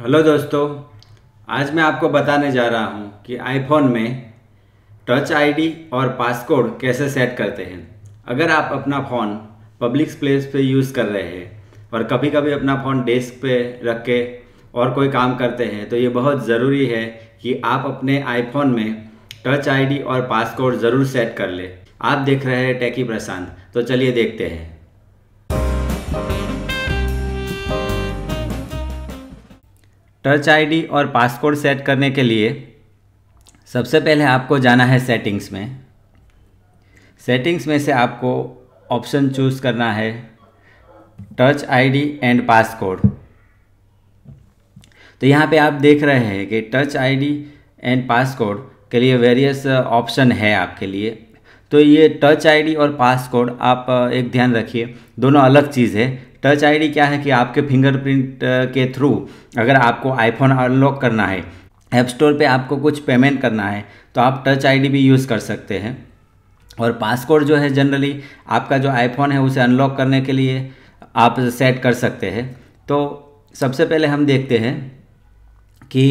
hello दोस्तों आज मैं आपको बताने जा रहा हूं कि आईफोन में टच आईडी और पासकोड कैसे सेट करते हैं अगर आप अपना फ़ोन पब्लिक प्लेस पे यूज़ कर रहे हैं और कभी कभी अपना फ़ोन डेस्क पे रख के और कोई काम करते हैं तो ये बहुत ज़रूरी है कि आप अपने आईफोन में टच आईडी और पासकोड ज़रूर सेट कर ले आप देख रहे हैं टैकी प्रशांत तो चलिए देखते हैं टच आईडी और पासकोड सेट करने के लिए सबसे पहले आपको जाना है सेटिंग्स में सेटिंग्स में से आपको ऑप्शन चूज़ करना है टच आईडी एंड पासकोड तो यहाँ पे आप देख रहे हैं कि टच आईडी एंड पासकोड के लिए वेरियस ऑप्शन uh, है आपके लिए तो ये टच आईडी और पासकोड आप uh, एक ध्यान रखिए दोनों अलग चीज़ है टच आईडी क्या है कि आपके फिंगरप्रिंट के थ्रू अगर आपको आईफोन अनलॉक करना है ऐप स्टोर पे आपको कुछ पेमेंट करना है तो आप टच आईडी भी यूज़ कर सकते हैं और पासकोड जो है जनरली आपका जो आईफोन है उसे अनलॉक करने के लिए आप सेट कर सकते हैं तो सबसे पहले हम देखते हैं कि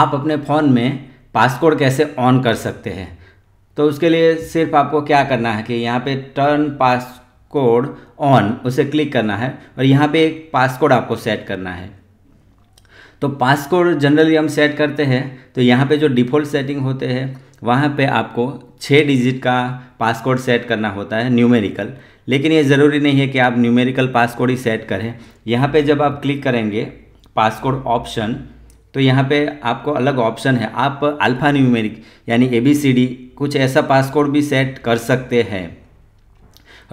आप अपने फ़ोन में पासकोड कैसे ऑन कर सकते हैं तो उसके लिए सिर्फ आपको क्या करना है कि यहाँ पे टर्न पास कोड ऑन उसे क्लिक करना है और यहाँ पे एक पासकोड आपको सेट करना है तो पासकोड जनरली हम सेट करते हैं तो यहाँ पे जो डिफ़ॉल्ट सेटिंग होते हैं वहाँ पे आपको छः डिजिट का पासकोड सेट करना होता है न्यूमेरिकल लेकिन ये ज़रूरी नहीं है कि आप न्यूमेरिकल पासकोड ही सेट करें यहाँ पे जब आप क्लिक करेंगे पासकोड ऑप्शन तो यहाँ पे आपको अलग ऑप्शन है आप अल्फ़ा न्यूमेरिक यानी ए बी सी डी कुछ ऐसा पासकोड भी सेट कर सकते हैं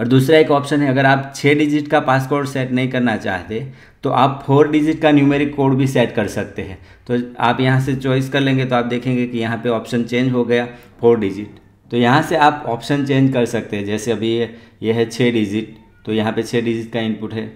और दूसरा एक ऑप्शन है अगर आप छः डिजिट का पासकोड सेट नहीं करना चाहते तो आप फोर डिजिट का न्यूमेरिक कोड भी सेट कर सकते हैं तो आप यहाँ से चॉइस कर लेंगे तो आप देखेंगे कि यहाँ पे ऑप्शन चेंज हो गया फोर डिजिट तो यहाँ से आप ऑप्शन चेंज कर सकते हैं जैसे अभी ये है छः डिजिट तो यहाँ पे छः डिजिट का इनपुट है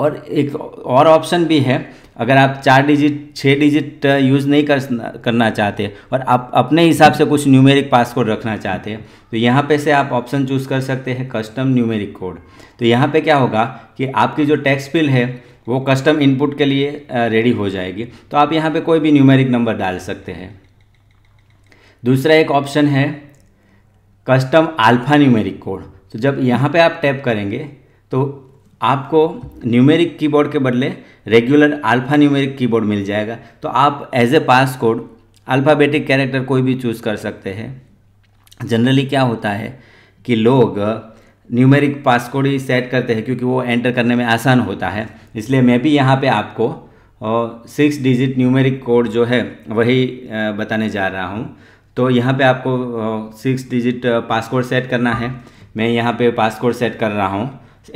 और एक और ऑप्शन भी है अगर आप चार डिजिट छः डिजिट यूज़ नहीं कर करना चाहते और आप अपने हिसाब से कुछ न्यूमेरिक पासवर्ड रखना चाहते हैं तो यहाँ पे से आप ऑप्शन चूज़ कर सकते हैं कस्टम न्यूमेरिक कोड तो यहाँ पे क्या होगा कि आपकी जो टैक्स बिल है वो कस्टम इनपुट के लिए रेडी uh, हो जाएगी तो आप यहाँ पर कोई भी न्यूमेरिक नंबर डाल सकते हैं दूसरा एक ऑप्शन है कस्टम आल्फा न्यूमेरिक कोड तो जब यहाँ पर आप टैप करेंगे तो आपको न्यूमेरिक कीबोर्ड के बदले रेगुलर अल्फ़ा न्यूमेरिक कीबोर्ड मिल जाएगा तो आप as a passcode alphabetic character कोई भी चूज़ कर सकते हैं जनरली क्या होता है कि लोग न्यूमेरिक पासकोड ही सेट करते हैं क्योंकि वो एंटर करने में आसान होता है इसलिए मैं भी यहाँ पे आपको सिक्स डिजिट न्यूमेरिक कोड जो है वही बताने जा रहा हूँ तो यहाँ पे आपको सिक्स डिजिट पासकोड सेट करना है मैं यहाँ पे पासकोड सेट कर रहा हूँ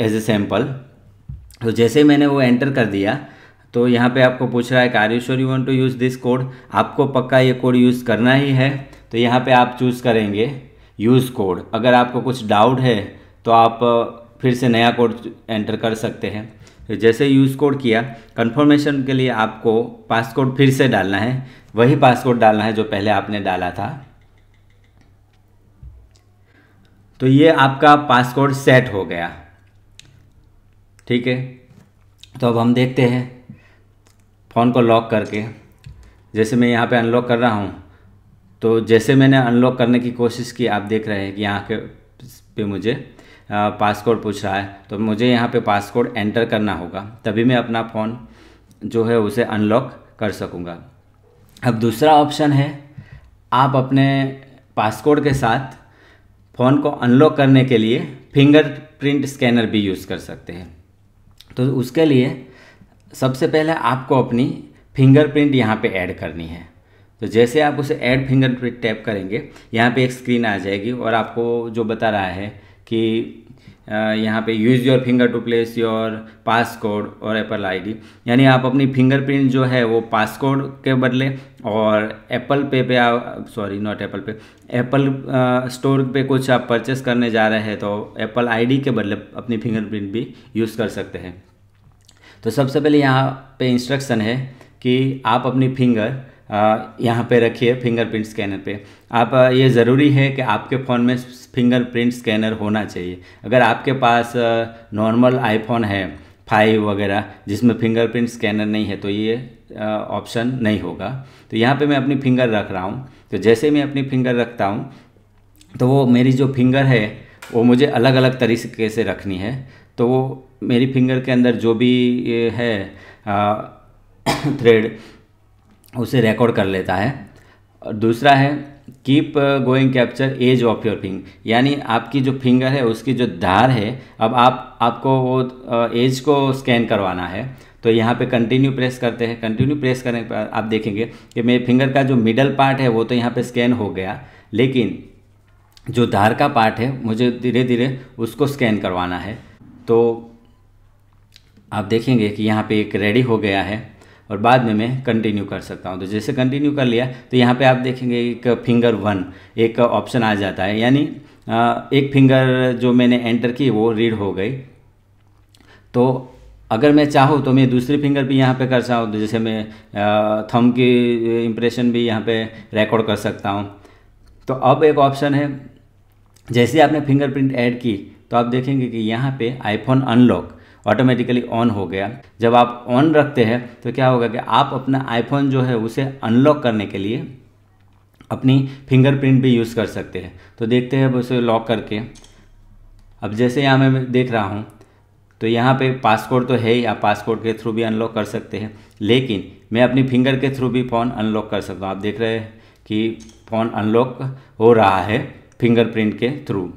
एज ए सैम्पल तो जैसे मैंने वो एंटर कर दिया तो यहाँ पे आपको पूछ रहा है कि are you sure you want to use this code आपको पक्का ये कोड यूज़ करना ही है तो यहाँ पे आप चूज़ करेंगे यूज़ कोड अगर आपको कुछ डाउट है तो आप फिर से नया कोड एंटर कर सकते हैं तो जैसे यूज़ कोड किया कन्फर्मेशन के लिए आपको पासकोड फिर से डालना है वही पासकोड डालना है जो पहले आपने डाला था तो ये आपका पासकोड सेट हो गया ठीक है तो अब हम देखते हैं फ़ोन को लॉक करके जैसे मैं यहाँ पे अनलॉक कर रहा हूँ तो जैसे मैंने अनलॉक करने की कोशिश की आप देख रहे हैं कि यहाँ के पे मुझे पासकोड पूछ रहा है तो मुझे यहाँ पे पासकोड एंटर करना होगा तभी मैं अपना फ़ोन जो है उसे अनलॉक कर सकूँगा अब दूसरा ऑप्शन है आप अपने पासकोड के साथ फ़ोन को अनलॉक करने के लिए फिंगरप्रिंट स्कैनर भी यूज़ कर सकते हैं तो उसके लिए सबसे पहले आपको अपनी फिंगरप्रिंट यहाँ पे ऐड करनी है तो जैसे आप उसे ऐड फिंगरप्रिंट टैप करेंगे यहाँ पे एक स्क्रीन आ जाएगी और आपको जो बता रहा है कि यहाँ पे use your finger to place your passcode और एप्पल आईडी यानी आप अपनी फिंगरप्रिंट जो है वो पास कोड के बदले और एप्पल पे पे sorry not Apple Pay Apple Store पे कुछ आप परचेस करने जा रहे हैं तो एप्पल आईडी के बदले अपनी फिंगरप्रिंट भी यूज़ कर सकते हैं तो सबसे पहले यहाँ पे इंस्ट्रक्शन है कि आप अपनी फिंगर यहाँ पे रखिए फिंगरप्रिंट स्कैनर पे आप ये ज़रूरी है कि आपके फ़ोन में फिंगरप्रिंट स्कैनर होना चाहिए अगर आपके पास नॉर्मल आईफोन है फाइव वगैरह जिसमें फिंगरप्रिंट स्कैनर नहीं है तो ये ऑप्शन नहीं होगा तो यहाँ पे मैं अपनी फिंगर रख रहा हूँ तो जैसे मैं अपनी फिंगर रखता हूँ तो वो मेरी जो फिंगर है वो मुझे अलग अलग तरीके से रखनी है तो वो मेरी फिंगर के अंदर जो भी है थ्रेड उसे रिकॉर्ड कर लेता है और दूसरा है keep going capture edge of your finger यानी आपकी जो फिंगर है उसकी जो धार है अब आप आपको वो एज को स्कैन करवाना है तो यहाँ पे कंटिन्यू प्रेस करते हैं कंटिन्यू प्रेस करने पर आप देखेंगे कि मेरे फिंगर का जो मिडल पार्ट है वो तो यहाँ पे स्कैन हो गया लेकिन जो धार का पार्ट है मुझे धीरे धीरे उसको स्कैन करवाना है तो आप देखेंगे कि यहाँ पे एक रेडी हो गया है और बाद में मैं कंटिन्यू कर सकता हूँ तो जैसे कंटिन्यू कर लिया तो यहाँ पे आप देखेंगे एक फिंगर वन एक ऑप्शन आ जाता है यानी एक फिंगर जो मैंने एंटर की वो रीड हो गई तो अगर मैं चाहूँ तो मैं दूसरी फिंगर भी यहाँ पे कर सकता हूँ तो जैसे मैं थम की इम्प्रेशन भी यहाँ पे रिकॉर्ड कर सकता हूँ तो अब एक ऑप्शन है जैसे आपने फिंगरप्रिंट ऐड की तो आप देखेंगे कि यहाँ पे आईफोन अनलॉक ऑटोमेटिकली ऑन हो गया जब आप ऑन रखते हैं तो क्या होगा कि आप अपना आईफोन जो है उसे अनलॉक करने के लिए अपनी फिंगरप्रिंट भी यूज़ कर सकते हैं तो देखते हैं उसे लॉक करके अब जैसे यहाँ मैं देख रहा हूँ तो यहाँ पे पासपोर्ट तो है ही आप पासपोर्ट के थ्रू भी अनलॉक कर सकते हैं लेकिन मैं अपनी फिंगर के थ्रू भी फ़ोन अनलॉक कर सकता हूँ आप देख रहे हैं कि फ़ोन अनलॉक हो रहा है फिंगरप्रिंट के थ्रू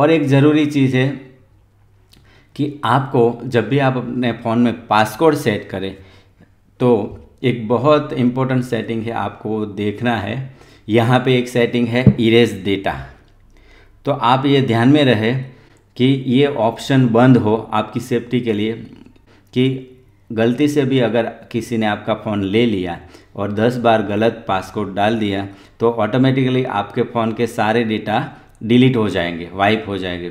और एक ज़रूरी चीज़ है कि आपको जब भी आप अपने फ़ोन में पासकोड सेट करें तो एक बहुत इम्पोर्टेंट सेटिंग है आपको देखना है यहाँ पे एक सेटिंग है इरेज डेटा तो आप ये ध्यान में रहे कि ये ऑप्शन बंद हो आपकी सेफ्टी के लिए कि गलती से भी अगर किसी ने आपका फ़ोन ले लिया और 10 बार गलत पासकोड डाल दिया तो ऑटोमेटिकली आपके फ़ोन के सारे डेटा डिलीट हो जाएंगे वाइप हो जाएंगे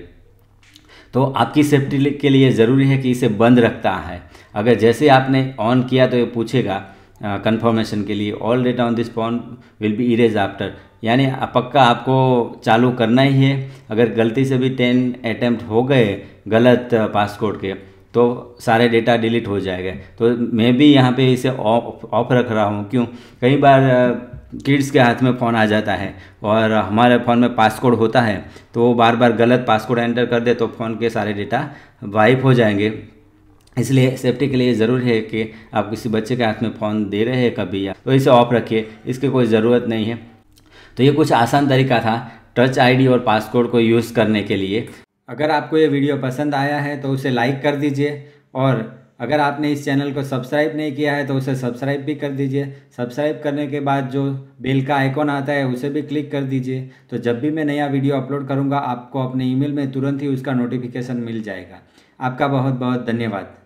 तो आपकी सेफ्टी के लिए ज़रूरी है कि इसे बंद रखता है अगर जैसे आपने ऑन किया तो ये पूछेगा कंफर्मेशन के लिए all data on this phone will be erase after यानी पक्का आपको चालू करना ही है अगर गलती से भी टेन अटैम्प्ट हो गए गलत पासकोड के तो सारे डेटा डिलीट हो जाएगा तो मैं भी यहाँ पे इसे ऑफ ऑफ रख रहा हूँ क्यों कई बार किड्स के हाथ में फ़ोन आ जाता है और हमारे फ़ोन में पासकोड होता है तो वो बार बार गलत पासकोड एंटर कर दे तो फ़ोन के सारे डेटा वाइप हो जाएंगे इसलिए सेफ्टी के लिए ज़रूरी है कि आप किसी बच्चे के हाथ में फ़ोन दे रहे हैं कभी या तो इसे ऑफ रखिए इसकी कोई ज़रूरत नहीं है तो ये कुछ आसान तरीका था टच आईडी और पासकोड को यूज़ करने के लिए अगर आपको ये वीडियो पसंद आया है तो उसे लाइक कर दीजिए और अगर आपने इस चैनल को सब्सक्राइब नहीं किया है तो उसे सब्सक्राइब भी कर दीजिए सब्सक्राइब करने के बाद जो बेल का आइकॉन आता है उसे भी क्लिक कर दीजिए तो जब भी मैं नया वीडियो अपलोड करूँगा आपको अपने ईमेल में तुरंत ही उसका नोटिफिकेशन मिल जाएगा आपका बहुत बहुत धन्यवाद